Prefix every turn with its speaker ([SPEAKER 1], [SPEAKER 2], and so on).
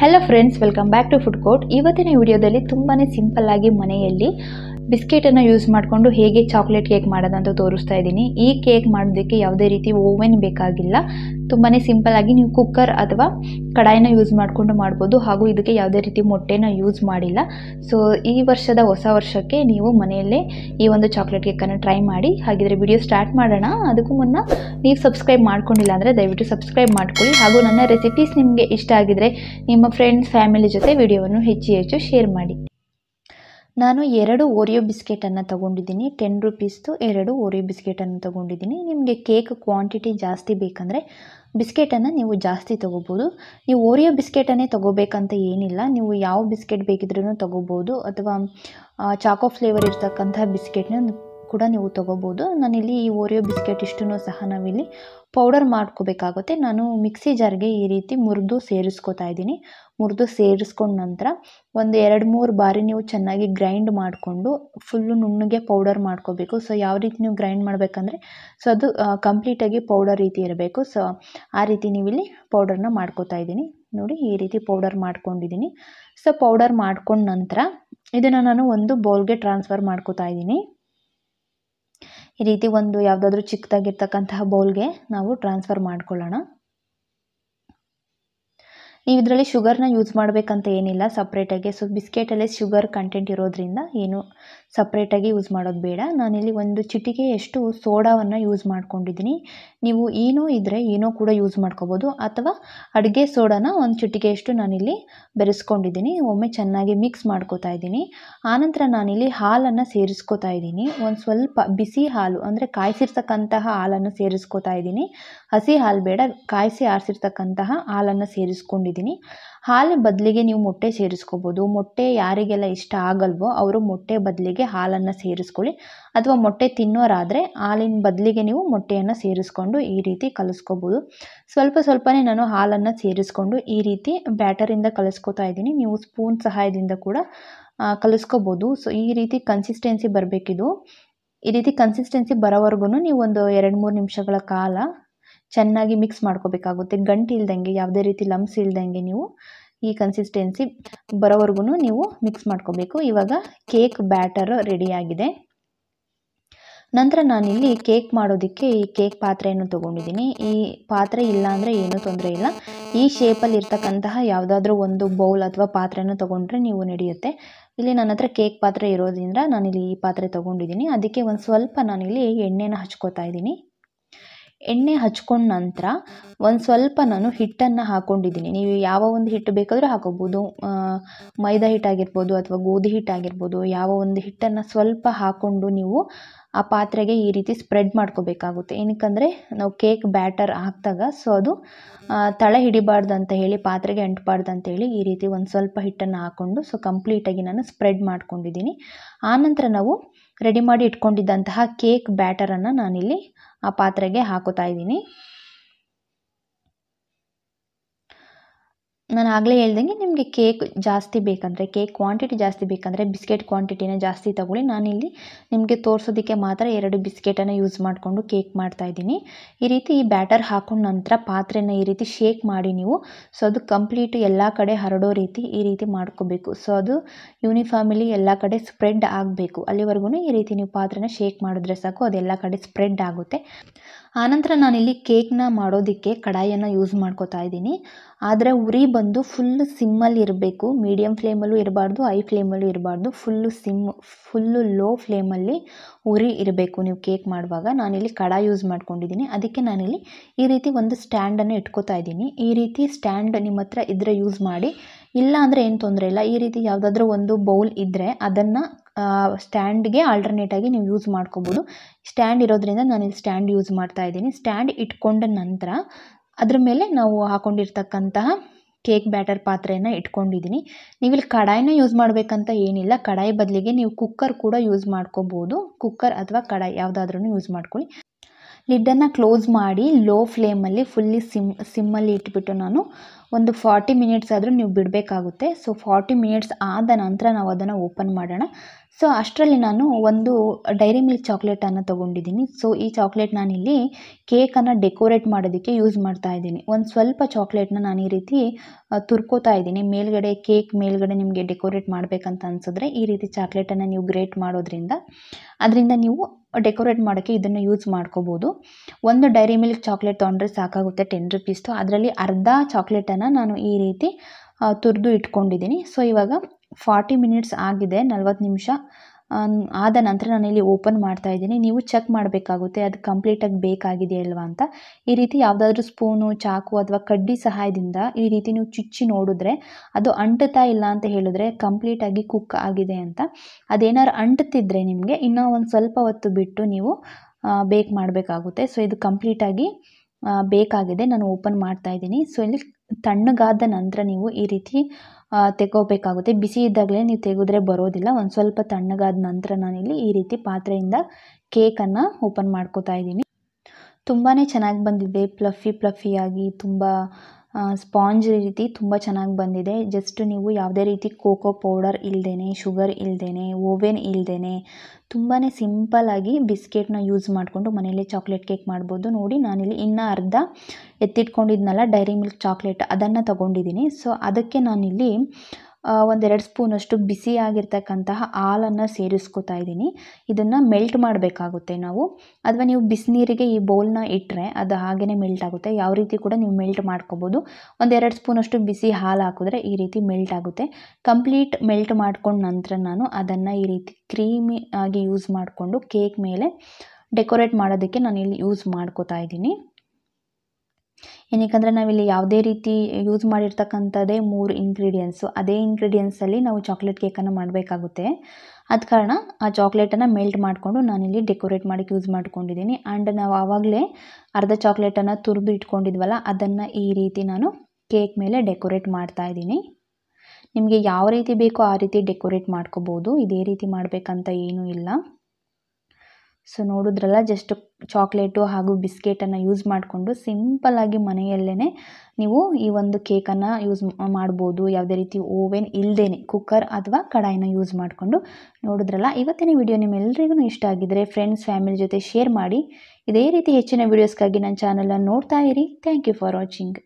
[SPEAKER 1] hello friends welcome back to food court ಇವತ್ತಿನ ವಿಡಿಯೋದಲ್ಲಿ ತುಂಬಾ ಆಗಿ ಮನೆಯಲ್ಲಿ ಬಿಸ್ಕೆಟನ್ನು ಯೂಸ್ ಮಾಡಿಕೊಂಡು ಹೇಗೆ ಚಾಕ್ಲೇಟ್ ಕೇಕ್ ಮಾಡೋದಂತ ತೋರಿಸ್ತಾ ಇದ್ದೀನಿ ಈ ಕೇಕ್ ಮಾಡೋದಕ್ಕೆ ಯಾವುದೇ ರೀತಿ ಓವೆನ್ ಬೇಕಾಗಿಲ್ಲ ತುಂಬಾ ಸಿಂಪಲ್ಲಾಗಿ ನೀವು ಕುಕ್ಕರ್ ಅಥವಾ ಕಡಾಯಿನ ಯೂಸ್ ಮಾಡಿಕೊಂಡು ಮಾಡ್ಬೋದು ಹಾಗೂ ಇದಕ್ಕೆ ಯಾವುದೇ ರೀತಿ ಮೊಟ್ಟೆನ ಯೂಸ್ ಮಾಡಿಲ್ಲ ಸೊ ಈ ವರ್ಷದ ಹೊಸ ವರ್ಷಕ್ಕೆ ನೀವು ಮನೆಯಲ್ಲೇ ಈ ಒಂದು ಚಾಕ್ಲೇಟ್ ಕೇಕನ್ನು ಟ್ರೈ ಮಾಡಿ ಹಾಗಿದ್ರೆ ವಿಡಿಯೋ ಸ್ಟಾರ್ಟ್ ಮಾಡೋಣ ಅದಕ್ಕೂ ಮುನ್ನ ನೀವು ಸಬ್ಸ್ಕ್ರೈಬ್ ಮಾಡ್ಕೊಂಡಿಲ್ಲ ಅಂದರೆ ದಯವಿಟ್ಟು ಸಬ್ಸ್ಕ್ರೈಬ್ ಮಾಡ್ಕೊಳ್ಳಿ ಹಾಗೂ ನನ್ನ ರೆಸಿಪೀಸ್ ನಿಮಗೆ ಇಷ್ಟ ಆಗಿದರೆ ನಿಮ್ಮ ಫ್ರೆಂಡ್ಸ್ ಫ್ಯಾಮಿಲಿ ಜೊತೆ ವಿಡಿಯೋವನ್ನು ಹೆಚ್ಚು ಹೆಚ್ಚು ಶೇರ್ ಮಾಡಿ ನಾನು ಎರಡು ಓರಿಯೋ ಬಿಸ್ಕೆಟನ್ನು ತೊಗೊಂಡಿದ್ದೀನಿ ಟೆನ್ ರುಪೀಸ್ದು ಎರಡು ಓರಿಯೋ ಬಿಸ್ಕೆಟನ್ನು ತೊಗೊಂಡಿದ್ದೀನಿ ನಿಮಗೆ ಕೇಕ್ ಕ್ವಾಂಟಿಟಿ ಜಾಸ್ತಿ ಬೇಕಂದರೆ ಬಿಸ್ಕೆಟನ್ನು ನೀವು ಜಾಸ್ತಿ ತೊಗೋಬೋದು ನೀವು ಓರಿಯೋ ಬಿಸ್ಕೆಟನ್ನೇ ತೊಗೋಬೇಕಂತ ಏನಿಲ್ಲ ನೀವು ಯಾವ ಬಿಸ್ಕೆಟ್ ಬೇಕಿದ್ರೂ ತೊಗೋಬೋದು ಅಥವಾ ಚಾಕೋ ಫ್ಲೇವರ್ ಇರ್ತಕ್ಕಂತಹ ಬಿಸ್ಕೆಟ್ನ ಕೂಡ ನೀವು ತೊಗೋಬೋದು ನಾನಿಲ್ಲಿ ಈ ಓರಿಯೋ ಬಿಸ್ಕೆಟ್ ಇಷ್ಟನ್ನೂ ಸಹ ನಾವಿಲ್ಲಿ ಪೌಡರ್ ಮಾಡ್ಕೋಬೇಕಾಗುತ್ತೆ ನಾನು ಮಿಕ್ಸಿ ಜಾರ್ಗೆ ಈ ರೀತಿ ಮುರಿದು ಸೇರಿಸ್ಕೋತಾ ಇದ್ದೀನಿ ಮುರಿದು ಸೇರಿಸ್ಕೊಂಡ ನಂತರ ಒಂದು ಎರಡು ಮೂರು ಬಾರಿ ನೀವು ಚೆನ್ನಾಗಿ ಗ್ರೈಂಡ್ ಮಾಡಿಕೊಂಡು ಫುಲ್ಲು ನುಣ್ಣಗೆ ಪೌಡರ್ ಮಾಡ್ಕೋಬೇಕು ಸೊ ಯಾವ ರೀತಿ ನೀವು ಗ್ರೈಂಡ್ ಮಾಡಬೇಕಂದ್ರೆ ಸೊ ಅದು ಕಂಪ್ಲೀಟಾಗಿ ಪೌಡರ್ ರೀತಿ ಇರಬೇಕು ಸೊ ಆ ರೀತಿ ನೀವಿಲ್ಲಿ ಪೌಡರ್ನ ಮಾಡ್ಕೋತಾ ಇದ್ದೀನಿ ನೋಡಿ ಈ ರೀತಿ ಪೌಡರ್ ಮಾಡ್ಕೊಂಡಿದ್ದೀನಿ ಸೊ ಪೌಡರ್ ಮಾಡ್ಕೊಂಡ ನಂತರ ಇದನ್ನು ನಾನು ಒಂದು ಬೌಲ್ಗೆ ಟ್ರಾನ್ಸ್ಫರ್ ಮಾಡ್ಕೋತಾ ಇದ್ದೀನಿ ಈ ರೀತಿ ಒಂದು ಯಾವುದಾದ್ರೂ ಚಿಕ್ಕದಾಗಿರ್ತಕ್ಕಂತಹ ಬೌಲ್ಗೆ ನಾವು ಟ್ರಾನ್ಸ್ಫರ್ ಮಾಡ್ಕೊಳ್ಳೋಣ ನೀವು ಇದರಲ್ಲಿ ಶುಗರ್ನ ಯೂಸ್ ಮಾಡಬೇಕಂತ ಏನಿಲ್ಲ ಸಪ್ರೇಟಾಗಿ ಸೊ ಬಿಸ್ಕೆಟಲ್ಲೇ ಶುಗರ್ ಕಂಟೆಂಟ್ ಇರೋದ್ರಿಂದ ಏನು ಸಪ್ರೇಟಾಗಿ ಯೂಸ್ ಮಾಡೋದು ಬೇಡ ನಾನಿಲ್ಲಿ ಒಂದು ಚಿಟಿಕೆಯಷ್ಟು ಸೋಡಾವನ್ನು ಯೂಸ್ ಮಾಡ್ಕೊಂಡಿದ್ದೀನಿ ನೀವು ಏನೋ ಇದ್ದರೆ ಏನೋ ಕೂಡ ಯೂಸ್ ಮಾಡ್ಕೋಬೋದು ಅಥವಾ ಅಡುಗೆ ಸೋಡಾನ ಒಂದು ಚಿಟಿಕೆಯಷ್ಟು ನಾನಿಲ್ಲಿ ಬೆರೆಸ್ಕೊಂಡಿದ್ದೀನಿ ಒಮ್ಮೆ ಚೆನ್ನಾಗಿ ಮಿಕ್ಸ್ ಮಾಡ್ಕೋತಾ ಇದ್ದೀನಿ ಆನಂತರ ನಾನಿಲ್ಲಿ ಹಾಲನ್ನು ಸೇರಿಸ್ಕೋತಾ ಇದ್ದೀನಿ ಒಂದು ಸ್ವಲ್ಪ ಬಿಸಿ ಹಾಲು ಅಂದರೆ ಕಾಯಿಸಿರ್ತಕ್ಕಂತಹ ಹಾಲನ್ನು ಸೇರಿಸ್ಕೋತಾ ಇದ್ದೀನಿ ಹಸಿ ಹಾಲು ಬೇಡ ಕಾಯಿಸಿ ಆರಿಸಿರ್ತಕ್ಕಂತಹ ಹಾಲನ್ನು ಸೇರಿಸ್ಕೊಂಡಿದ್ದೀನಿ ಹಾಕಿದ್ದೀನಿ ಹಾಲು ಬದಲಿಗೆ ನೀವು ಮೊಟ್ಟೆ ಸೇರಿಸ್ಕೋಬೋದು ಮೊಟ್ಟೆ ಯಾರಿಗೆಲ್ಲ ಇಷ್ಟ ಆಗಲ್ವೋ ಅವರು ಮೊಟ್ಟೆ ಬದಲಿಗೆ ಹಾಲನ್ನು ಸೇರಿಸ್ಕೊಳ್ಳಿ ಅಥವಾ ಮೊಟ್ಟೆ ತಿನ್ನೋರಾದರೆ ಹಾಲಿನ ಬದಲಿಗೆ ನೀವು ಮೊಟ್ಟೆಯನ್ನು ಸೇರಿಸ್ಕೊಂಡು ಈ ರೀತಿ ಕಲಿಸ್ಕೋಬೋದು ಸ್ವಲ್ಪ ಸ್ವಲ್ಪನೇ ನಾನು ಹಾಲನ್ನು ಸೇರಿಸ್ಕೊಂಡು ಈ ರೀತಿ ಬ್ಯಾಟರಿಂದ ಕಲಿಸ್ಕೋತಾ ಇದ್ದೀನಿ ನೀವು ಸ್ಪೂನ್ ಸಹಾಯದಿಂದ ಕೂಡ ಕಲಿಸ್ಕೋಬೋದು ಸೊ ಈ ರೀತಿ ಕನ್ಸಿಸ್ಟೆನ್ಸಿ ಬರಬೇಕಿದು ಈ ರೀತಿ ಕನ್ಸಿಸ್ಟೆನ್ಸಿ ಬರೋವರೆಗೂ ನೀವು ಒಂದು ಎರಡು ಮೂರು ನಿಮಿಷಗಳ ಕಾಲ ಚೆನ್ನಾಗಿ ಮಿಕ್ಸ್ ಮಾಡ್ಕೋಬೇಕಾಗುತ್ತೆ ಗಂಟು ಇಲ್ದಂಗೆ ಯಾವುದೇ ರೀತಿ ಲಂಬ್ಸ್ ಇಲ್ದಂಗೆ ನೀವು ಈ ಕನ್ಸಿಸ್ಟೆನ್ಸಿ ಬರೋವರೆಗೂ ನೀವು ಮಿಕ್ಸ್ ಮಾಡ್ಕೋಬೇಕು ಇವಾಗ ಕೇಕ್ ಬ್ಯಾಟರ್ ರೆಡಿಯಾಗಿದೆ ನಂತರ ನಾನಿಲ್ಲಿ ಕೇಕ್ ಮಾಡೋದಕ್ಕೆ ಈ ಕೇಕ್ ಪಾತ್ರೆಯನ್ನು ತೊಗೊಂಡಿದ್ದೀನಿ ಈ ಪಾತ್ರೆ ಇಲ್ಲ ಅಂದರೆ ಏನೂ ತೊಂದರೆ ಇಲ್ಲ ಈ ಶೇಪಲ್ಲಿ ಇರ್ತಕ್ಕಂತಹ ಯಾವುದಾದ್ರೂ ಒಂದು ಬೌಲ್ ಅಥವಾ ಪಾತ್ರೆಯನ್ನು ತೊಗೊಂಡ್ರೆ ನೀವು ನಡೆಯುತ್ತೆ ಇಲ್ಲಿ ನನ್ನ ಹತ್ರ ಕೇಕ್ ಪಾತ್ರೆ ಇರೋದ್ರಿಂದ ನಾನಿಲ್ಲಿ ಈ ಪಾತ್ರೆ ತೊಗೊಂಡಿದ್ದೀನಿ ಅದಕ್ಕೆ ಒಂದು ಸ್ವಲ್ಪ ನಾನಿಲ್ಲಿ ಎಣ್ಣೆನ ಹಚ್ಕೋತಾ ಇದ್ದೀನಿ ಎಣ್ಣೆ ಹಚ್ಕೊಂಡ ನಂತರ ಒಂದು ಸ್ವಲ್ಪ ನಾನು ಹಿಟ್ಟನ್ನು ಹಾಕ್ಕೊಂಡಿದ್ದೀನಿ ನೀವು ಯಾವ ಒಂದು ಹಿಟ್ಟು ಬೇಕಾದರೂ ಹಾಕೋಬೋದು ಮೈದಾ ಹಿಟ್ಟಾಗಿರ್ಬೋದು ಅಥವಾ ಗೋಧಿ ಹಿಟ್ಟಾಗಿರ್ಬೋದು ಯಾವ ಒಂದು ಹಿಟ್ಟನ್ನು ಸ್ವಲ್ಪ ಹಾಕ್ಕೊಂಡು ನೀವು ಆ ಪಾತ್ರೆಗೆ ಈ ರೀತಿ ಸ್ಪ್ರೆಡ್ ಮಾಡ್ಕೋಬೇಕಾಗುತ್ತೆ ಏನಕ್ಕಂದರೆ ನಾವು ಕೇಕ್ ಬ್ಯಾಟರ್ ಹಾಕಿದಾಗ ಸೊ ಅದು ತಳ ಹಿಡಿಬಾರ್ದು ಅಂತ ಹೇಳಿ ಪಾತ್ರೆಗೆ ಅಂಟಬಾರ್ದು ಅಂತ ಹೇಳಿ ಈ ರೀತಿ ಒಂದು ಸ್ವಲ್ಪ ಹಿಟ್ಟನ್ನು ಹಾಕ್ಕೊಂಡು ಸೊ ಕಂಪ್ಲೀಟಾಗಿ ನಾನು ಸ್ಪ್ರೆಡ್ ಮಾಡ್ಕೊಂಡಿದ್ದೀನಿ ಆನಂತರ ನಾವು ರೆಡಿ ಮಾಡಿ ಇಟ್ಕೊಂಡಿದ್ದಂತಹ ಕೇಕ್ ಬ್ಯಾಟರನ್ನು ನಾನಿಲ್ಲಿ ಆ ಪಾತ್ರೆಗೆ ಹಾಕೋತಾ ಇದ್ದೀನಿ ನಾನು ಆಗಲೇ ಹೇಳ್ದಂಗೆ ನಿಮಗೆ ಕೇಕ್ ಜಾಸ್ತಿ ಬೇಕಂದರೆ ಕೇಕ್ ಕ್ವಾಂಟಿಟಿ ಜಾಸ್ತಿ ಬೇಕಂದರೆ ಬಿಸ್ಕೆಟ್ ಕ್ವಾಂಟಿಟಿನ ಜಾಸ್ತಿ ತಗೊಳ್ಳಿ ನಾನಿಲ್ಲಿ ನಿಮಗೆ ತೋರಿಸೋದಕ್ಕೆ ಮಾತ್ರ ಎರಡು ಬಿಸ್ಕೆಟನ್ನು ಯೂಸ್ ಮಾಡಿಕೊಂಡು ಕೇಕ್ ಮಾಡ್ತಾಯಿದ್ದೀನಿ ಈ ರೀತಿ ಈ ಬ್ಯಾಟರ್ ಹಾಕೊಂಡ ನಂತರ ಪಾತ್ರೆನ ಈ ರೀತಿ ಶೇಕ್ ಮಾಡಿ ನೀವು ಸೊ ಅದು ಕಂಪ್ಲೀಟ್ ಎಲ್ಲ ಕಡೆ ಹರಡೋ ರೀತಿ ಈ ರೀತಿ ಮಾಡ್ಕೋಬೇಕು ಸೊ ಅದು ಯೂನಿಫಾರ್ಮಲಿ ಎಲ್ಲ ಕಡೆ ಸ್ಪ್ರೆಡ್ ಆಗಬೇಕು ಅಲ್ಲಿವರೆಗೂ ಈ ರೀತಿ ನೀವು ಪಾತ್ರೆನ ಶೇಕ್ ಮಾಡಿದ್ರೆ ಸಾಕು ಅದೆಲ್ಲ ಕಡೆ ಸ್ಪ್ರೆಡ್ ಆಗುತ್ತೆ ಆನಂತರ ನಾನಿಲ್ಲಿ ಕೇಕ್ನ ಮಾಡೋದಕ್ಕೆ ಕಡಾಯನ್ನು ಯೂಸ್ ಮಾಡ್ಕೋತಾ ಇದ್ದೀನಿ ಆದರೆ ಉರಿ ಬಂದು ಫುಲ್ಲು ಸಿಮ್ಮಲ್ಲಿ ಇರಬೇಕು ಮೀಡಿಯಮ್ ಫ್ಲೇಮಲ್ಲೂ ಇರಬಾರ್ದು ಹೈ ಫ್ಲೇಮಲ್ಲೂ ಇರಬಾರ್ದು ಫುಲ್ಲು ಸಿಮ್ ಫುಲ್ಲು ಲೋ ಫ್ಲೇಮಲ್ಲಿ ಉರಿ ಇರಬೇಕು ನೀವು ಕೇಕ್ ಮಾಡುವಾಗ ನಾನಿಲ್ಲಿ ಕಡಾಯಿ ಯೂಸ್ ಮಾಡ್ಕೊಂಡಿದ್ದೀನಿ ಅದಕ್ಕೆ ನಾನಿಲ್ಲಿ ಈ ರೀತಿ ಒಂದು ಸ್ಟ್ಯಾಂಡನ್ನು ಇಟ್ಕೋತಾ ಇದ್ದೀನಿ ಈ ರೀತಿ ಸ್ಟ್ಯಾಂಡ್ ನಿಮ್ಮ ಹತ್ರ ಇದ್ದರೆ ಯೂಸ್ ಮಾಡಿ ಇಲ್ಲ ಅಂದರೆ ಏನು ತೊಂದರೆ ಇಲ್ಲ ಈ ರೀತಿ ಯಾವುದಾದ್ರೂ ಒಂದು ಬೌಲ್ ಇದ್ದರೆ ಅದನ್ನು ಸ್ಟ್ಯಾಂಡ್ಗೆ ಆಲ್ಟರ್ನೇಟಾಗಿ ನೀವು ಯೂಸ್ ಮಾಡ್ಕೋಬೋದು ಸ್ಟ್ಯಾಂಡ್ ಇರೋದ್ರಿಂದ ನಾನಿಲ್ಲಿ ಸ್ಟ್ಯಾಂಡ್ ಯೂಸ್ ಮಾಡ್ತಾ ಇದ್ದೀನಿ ಸ್ಟ್ಯಾಂಡ್ ಇಟ್ಕೊಂಡ ನಂತರ ಅದ್ರ ಮೇಲೆ ನಾವು ಹಾಕೊಂಡಿರ್ತಕ್ಕಂತಹ ಕೇಕ್ ಬ್ಯಾಟರ್ ಪಾತ್ರೆಯನ್ನು ಇಟ್ಕೊಂಡಿದ್ದೀನಿ ನೀವಿಲ್ಲಿ ಕಡಾಯಿನ ಯೂಸ್ ಮಾಡಬೇಕಂತ ಏನಿಲ್ಲ ಕಡಾಯಿ ಬದಲಿಗೆ ನೀವು ಕುಕ್ಕರ್ ಕೂಡ ಯೂಸ್ ಮಾಡ್ಕೋಬೋದು ಕುಕ್ಕರ್ ಅಥವಾ ಕಡಾಯಿ ಯಾವುದಾದ್ರೂ ಯೂಸ್ ಮಾಡ್ಕೊಳ್ಳಿ ಲಿಡ್ಡನ್ನು ಕ್ಲೋಸ್ ಮಾಡಿ ಲೋ ಫ್ಲೇಮಲ್ಲಿ ಫುಲ್ಲಿ ಸಿಮ್ ಸಿಮ್ಮಲ್ಲಿ ಇಟ್ಬಿಟ್ಟು ನಾನು ಒಂದು ಫಾರ್ಟಿ ಮಿನಿಟ್ಸ್ ಆದರೂ ನೀವು ಬಿಡಬೇಕಾಗುತ್ತೆ ಸೊ ಫಾರ್ಟಿ ಮಿನಿಟ್ಸ್ ಆದ ನಂತರ ನಾವು ಅದನ್ನು ಓಪನ್ ಮಾಡೋಣ ಸೊ ಅಷ್ಟರಲ್ಲಿ ನಾನು ಒಂದು ಡೈರಿ ಮಿಲ್ಕ್ ಚಾಕ್ಲೇಟನ್ನು ತೊಗೊಂಡಿದ್ದೀನಿ ಸೊ ಈ ಚಾಕ್ಲೇಟ್ ನಾನಿಲ್ಲಿ ಕೇಕನ್ನು ಡೆಕೋರೇಟ್ ಮಾಡೋದಕ್ಕೆ ಯೂಸ್ ಮಾಡ್ತಾ ಇದ್ದೀನಿ ಒಂದು ಸ್ವಲ್ಪ ಚಾಕ್ಲೇಟ್ನ ನಾನು ಈ ರೀತಿ ತುರ್ಕೋತಾ ಇದ್ದೀನಿ ಮೇಲ್ಗಡೆ ಕೇಕ್ ಮೇಲ್ಗಡೆ ನಿಮಗೆ ಡೆಕೋರೇಟ್ ಮಾಡಬೇಕಂತ ಅನ್ಸಿದ್ರೆ ಈ ರೀತಿ ಚಾಕ್ಲೇಟನ್ನು ನೀವು ಗ್ರೇಟ್ ಮಾಡೋದ್ರಿಂದ ಅದರಿಂದ ನೀವು ಡೆಕೋರೇಟ್ ಮಾಡೋಕ್ಕೆ ಇದನ್ನು ಯೂಸ್ ಮಾಡ್ಕೋಬೋದು ಒಂದು ಡೈರಿ ಮಿಲ್ಕ್ ಚಾಕ್ಲೇಟ್ ತೊಗೊಂಡ್ರೆ ಸಾಕಾಗುತ್ತೆ ಟೆನ್ ರುಪೀಸ್ದು ಅದರಲ್ಲಿ ಅರ್ಧ ಚಾಕ್ಲೇಟನ್ನು ನಾನು ಈ ರೀತಿ ತುರಿದು ಇಟ್ಕೊಂಡಿದ್ದೀನಿ ಸೊ ಇವಾಗ ಫಾರ್ಟಿ ಮಿನಿಟ್ಸ್ ಆಗಿದೆ ನಲ್ವತ್ತು ನಿಮಿಷ ಆದ ನಂತರ ನಾನಿಲ್ಲಿ ಓಪನ್ ಮಾಡ್ತಾ ಇದ್ದೀನಿ ನೀವು ಚೆಕ್ ಮಾಡಬೇಕಾಗುತ್ತೆ ಅದು ಕಂಪ್ಲೀಟಾಗಿ ಬೇಕಾಗಿದೆ ಅಲ್ವಾ ಅಂತ ಈ ರೀತಿ ಯಾವುದಾದ್ರೂ ಸ್ಪೂನು ಚಾಕು ಅಥವಾ ಕಡ್ಡಿ ಸಹಾಯದಿಂದ ಈ ರೀತಿ ನೀವು ಚುಚ್ಚಿ ನೋಡಿದ್ರೆ ಅದು ಅಂಟುತ್ತಾ ಇಲ್ಲ ಅಂತ ಹೇಳಿದ್ರೆ ಕಂಪ್ಲೀಟಾಗಿ ಕುಕ್ ಆಗಿದೆ ಅಂತ ಅದೇನಾದ್ರು ಅಂಟುತ್ತಿದ್ರೆ ನಿಮಗೆ ಇನ್ನೂ ಒಂದು ಸ್ವಲ್ಪ ಹೊತ್ತು ಬಿಟ್ಟು ನೀವು ಬೇಕ್ ಮಾಡಬೇಕಾಗುತ್ತೆ ಸೊ ಇದು ಕಂಪ್ಲೀಟಾಗಿ ಬೇಕಾಗಿದೆ ನಾನು ಓಪನ್ ಮಾಡ್ತಾ ಇದ್ದೀನಿ ಸೊ ಇಲ್ಲಿ ತಣ್ಣಗಾದ ನಂತರ ನೀವು ಈ ರೀತಿ ತೆಗೋಬೇಕಾಗುತ್ತೆ ಬಿಸಿ ಇದ್ದಾಗಲೇ ನೀವು ತೆಗೆದ್ರೆ ಬರೋದಿಲ್ಲ ಒಂದು ಸ್ವಲ್ಪ ತಣ್ಣಗಾದ ನಂತರ ನಾನಿಲ್ಲಿ ಈ ರೀತಿ ಪಾತ್ರೆಯಿಂದ ಕೇಕನ್ನು ಓಪನ್ ಮಾಡ್ಕೋತಾ ಇದ್ದೀನಿ ತುಂಬಾ ಚೆನ್ನಾಗಿ ಬಂದಿದೆ ಪ್ಲಫಿ ಪ್ಲಫಿಯಾಗಿ ತುಂಬ ಸ್ಪಾಂಜ್ ರೀತಿ ತುಂಬ ಚೆನ್ನಾಗಿ ಬಂದಿದೆ ಜಸ್ಟ್ ನೀವು ಯಾವುದೇ ರೀತಿ ಕೋಕೋ ಪೌಡರ್ ಇಲ್ಲದೇನೆ ಶುಗರ್ ಇಲ್ಲದೇನೆ ಓವೆನ್ ಇಲ್ಲದೇನೆ ತುಂಬಾ ಸಿಂಪಲ್ಲಾಗಿ ಬಿಸ್ಕೆಟ್ನ ಯೂಸ್ ಮಾಡಿಕೊಂಡು ಮನೆಯಲ್ಲೇ ಚಾಕ್ಲೇಟ್ ಕೇಕ್ ಮಾಡ್ಬೋದು ನೋಡಿ ನಾನಿಲ್ಲಿ ಇನ್ನೂ ಅರ್ಧ ಎತ್ತಿಟ್ಕೊಂಡಿದ್ನಲ್ಲ ಡೈರಿ ಮಿಲ್ಕ್ ಚಾಕ್ಲೇಟ್ ಅದನ್ನು ತಗೊಂಡಿದ್ದೀನಿ ಸೊ ಅದಕ್ಕೆ ನಾನಿಲ್ಲಿ ಒಂದೆರಡು ಸ್ಪೂನಷ್ಟು ಬಿಸಿಯಾಗಿರ್ತಕ್ಕಂತಹ ಹಾಲನ್ನು ಸೇರಿಸ್ಕೋತಾ ಇದ್ದೀನಿ ಇದನ್ನು ಮೆಲ್ಟ್ ಮಾಡಬೇಕಾಗುತ್ತೆ ನಾವು ಅಥವಾ ನೀವು ಬಿಸಿನೀರಿಗೆ ಈ ಬೌಲ್ನ ಇಟ್ಟರೆ ಅದು ಹಾಗೇ ಮೆಲ್ಟ್ ಆಗುತ್ತೆ ಯಾವ ರೀತಿ ಕೂಡ ನೀವು ಮೆಲ್ಟ್ ಮಾಡ್ಕೋಬೋದು ಒಂದೆರಡು ಸ್ಪೂನಷ್ಟು ಬಿಸಿ ಹಾಲು ಹಾಕಿದ್ರೆ ಈ ರೀತಿ ಮೆಲ್ಟ್ ಆಗುತ್ತೆ ಕಂಪ್ಲೀಟ್ ಮೆಲ್ಟ್ ಮಾಡ್ಕೊಂಡ ನಂತರ ನಾನು ಅದನ್ನು ಈ ರೀತಿ ಕ್ರೀಮಿ ಆಗಿ ಯೂಸ್ ಮಾಡಿಕೊಂಡು ಕೇಕ್ ಮೇಲೆ ಡೆಕೋರೇಟ್ ಮಾಡೋದಕ್ಕೆ ನಾನು ಇಲ್ಲಿ ಯೂಸ್ ಮಾಡ್ಕೋತಾ ಇದ್ದೀನಿ ಏನಕ್ಕಂದರೆ ನಾವಿಲ್ಲಿ ಯಾವುದೇ ರೀತಿ ಯೂಸ್ ಮಾಡಿರ್ತಕ್ಕಂಥದ್ದೇ ಮೂರು ಇಂಗ್ರೀಡಿಯೆಂಟ್ಸು ಅದೇ ಇಂಗ್ರೀಡಿಯೆಂಟ್ಸಲ್ಲಿ ನಾವು ಚಾಕ್ಲೇಟ್ ಕೇಕನ್ನು ಮಾಡಬೇಕಾಗುತ್ತೆ ಆದ ಕಾರಣ ಆ ಚಾಕ್ಲೇಟನ್ನು ಮೆಲ್ಟ್ ಮಾಡಿಕೊಂಡು ನಾನಿಲ್ಲಿ ಡೆಕೋರೇಟ್ ಮಾಡಕ್ಕೆ ಯೂಸ್ ಮಾಡ್ಕೊಂಡಿದ್ದೀನಿ ಆ್ಯಂಡ್ ನಾವು ಆವಾಗಲೇ ಅರ್ಧ ಚಾಕ್ಲೇಟನ್ನು ತುರಿದು ಇಟ್ಕೊಂಡಿದ್ವಲ್ಲ ಅದನ್ನು ಈ ರೀತಿ ನಾನು ಕೇಕ್ ಮೇಲೆ ಡೆಕೋರೇಟ್ ಮಾಡ್ತಾ ಇದ್ದೀನಿ ನಿಮಗೆ ಯಾವ ರೀತಿ ಬೇಕೋ ಆ ರೀತಿ ಡೆಕೋರೇಟ್ ಮಾಡ್ಕೋಬೋದು ಇದೇ ರೀತಿ ಮಾಡಬೇಕಂತ ಏನೂ ಇಲ್ಲ ಸೊ ನೋಡಿದ್ರಲ್ಲ ಜಸ್ಟ್ ಚಾಕ್ಲೇಟು ಹಾಗೂ ಬಿಸ್ಕೆಟನ್ನು ಯೂಸ್ ಮಾಡಿಕೊಂಡು ಸಿಂಪಲ್ಲಾಗಿ ಮನೆಯಲ್ಲೇ ನೀವು ಈ ಒಂದು ಕೇಕನ್ನು ಯೂಸ್ ಮಾಡ್ಬೋದು ಯಾವುದೇ ರೀತಿ ಓವೆನ್ ಇಲ್ಲದೇ ಕುಕ್ಕರ್ ಅಥವಾ ಕಡಾಯಿನ ಯೂಸ್ ಮಾಡಿಕೊಂಡು ನೋಡಿದ್ರಲ್ಲ ಇವತ್ತಿನ ವಿಡಿಯೋ ನಿಮ್ಮೆಲ್ಲರಿಗೂ ಇಷ್ಟ ಆಗಿದ್ದರೆ ಫ್ರೆಂಡ್ಸ್ ಫ್ಯಾಮಿಲಿ ಜೊತೆ ಶೇರ್ ಮಾಡಿ ಇದೇ ರೀತಿ ಹೆಚ್ಚಿನ ವೀಡಿಯೋಸ್ಗಾಗಿ ನನ್ನ ಚಾನಲನ್ನು ನೋಡ್ತಾ ಇರಿ ಥ್ಯಾಂಕ್ ಯು ಫಾರ್ ವಾಚಿಂಗ್